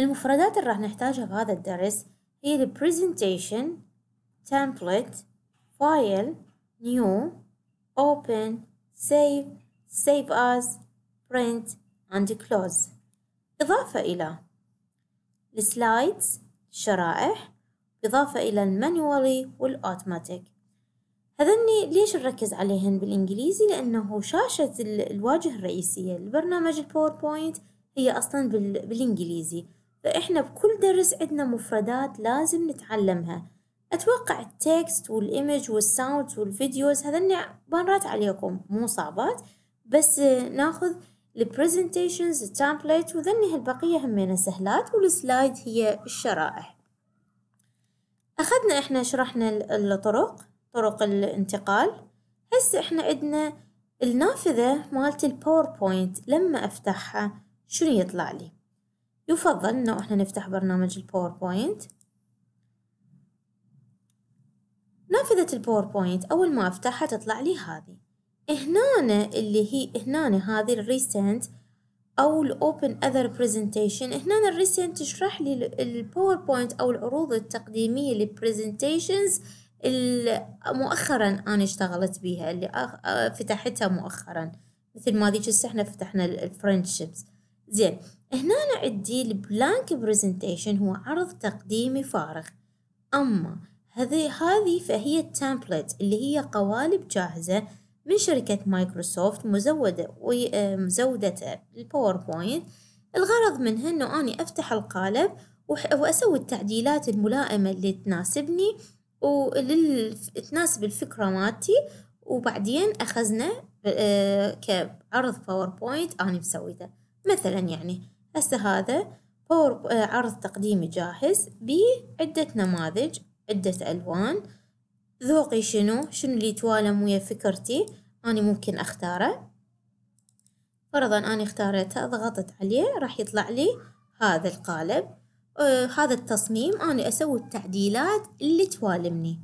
المفردات اللي راح نحتاجها بهذا الدرس هي الـ presentation template file new open save save as print and close إضافة إلى السلايدز الشرائح إضافة إلى المانيوالي والأوتوماتيك هذني ليش نركز عليهن بالإنجليزي لأنه شاشة الواجهة الرئيسية لبرنامج الباوربوينت هي أصلا بالإنجليزي فإحنا بكل درس عندنا مفردات لازم نتعلمها أتوقع التكست والإيمج والساوند والفيديوز هذني بانرات عليكم مو صعبات بس ناخذ البرزنتيشنز التامبليت وذني هالبقية همينة سهلات والسلايد هي الشرائح أخذنا إحنا شرحنا الطرق طرق الانتقال هسه إحنا عندنا النافذة مالت الباوربوينت لما أفتحها شنو يطلع لي يفضل إنه إحنا نفتح برنامج الباوربوينت نافذة الباوربوينت أول ما أفتحها تطلع لي هذه هنا اللي هي هنا هذه الريسنت أو الأوبن أذر برزنتيشن هنا الريسنت تشرح لي الباوربوينت أو العروض التقديمية للبرزنتيشنز مؤخرا أنا اشتغلت بيها اللي آه، فتحتها مؤخرا مثل ما ذيك السحنة فتحنا الفريندشيبس زين هنا نعدي عندي البلانك برزنتيشن هو عرض تقديمي فارغ أما هذه هذه فهي التامبلت اللي هي قوالب جاهزة من شركة مايكروسوفت مزودة ومزودة الباوربوينت الغرض منها إنه أني أفتح القالب وأسوي التعديلات الملائمة اللي تناسبني وتناسب تناسب الفكرة مالتي وبعدين أخزنه آه، كعرض باوربوينت أنا مسويته مثلا يعني هسه هذا باور آه، عرض تقديمي جاهز بعدة نماذج عدة ألوان ذوقي شنو شنو اللي يتوالم ويا فكرتي أني ممكن أختاره فرضا أني اختاريته ضغطت عليه راح يطلع لي هذا القالب آه هذا التصميم أنا أسوي التعديلات اللي توالمني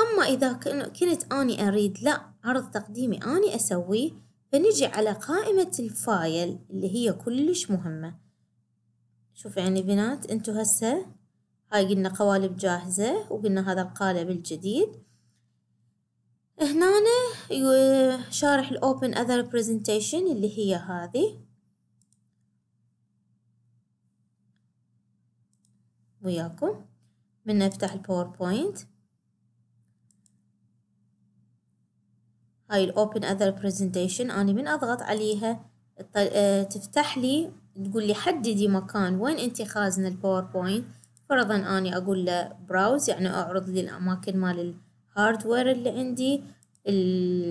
أما إذا كنت أني أريد لا عرض تقديمي أني أسويه فنجي على قائمة الفايل اللي هي كلش مهمة شوف يعني بنات انتو هسه هاي قلنا قوالب جاهزة وقلنا هذا القالب الجديد هنا شارح الأوبن أذر برزنتيشن اللي هي هذه وياكم من نفتح الباوربوينت هاي الأوبن أذر برزنتيشن أنا من أضغط عليها طيب، آه، تفتح لي تقول لي حددي مكان وين أنت خازنة الباوربوينت فرضا أني أقول له براوز يعني أعرض لي الأماكن مال الهاردوير اللي عندي ال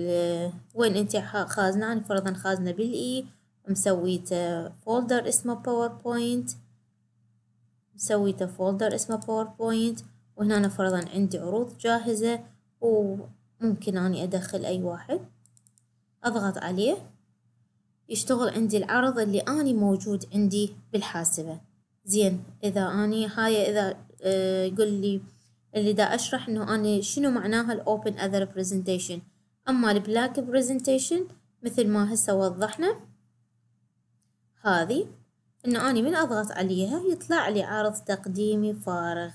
آه، وين أنت خازنة أنا فرضا خازنة بالإي e. مسويته آه، فولدر اسمه باوربوينت مسويته فولدر اسمه باوربوينت وهنا فرضا عندي عروض جاهزة و ممكن أني أدخل أي واحد أضغط عليه يشتغل عندي العرض اللي أني موجود عندي بالحاسبة زين إذا أني هاي إذا آه، يقول لي اللي دا أشرح إنه أني شنو معناها الأوبن أذر برزنتيشن أما البلاك برزنتيشن مثل ما هسه وضحنا هذه إنه أني من أضغط عليها يطلع لي عرض تقديمي فارغ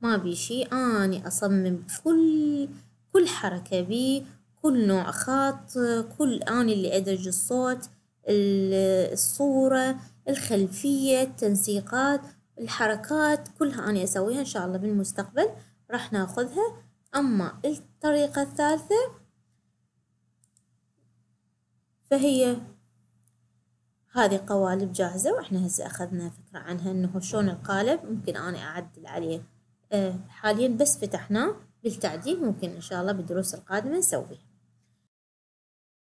ما بي شي أني أصمم كل كل حركة بي كل نوع خط كل أني اللي أدرج الصوت الصورة الخلفية التنسيقات الحركات كلها أني أسويها إن شاء الله بالمستقبل راح ناخذها أما الطريقة الثالثة فهي هذه قوالب جاهزة وإحنا هسه أخذنا فكرة عنها إنه شلون القالب ممكن أنا أعدل عليه آه، حاليا بس فتحناه بالتعديل ممكن إن شاء الله بالدروس القادمة نسويها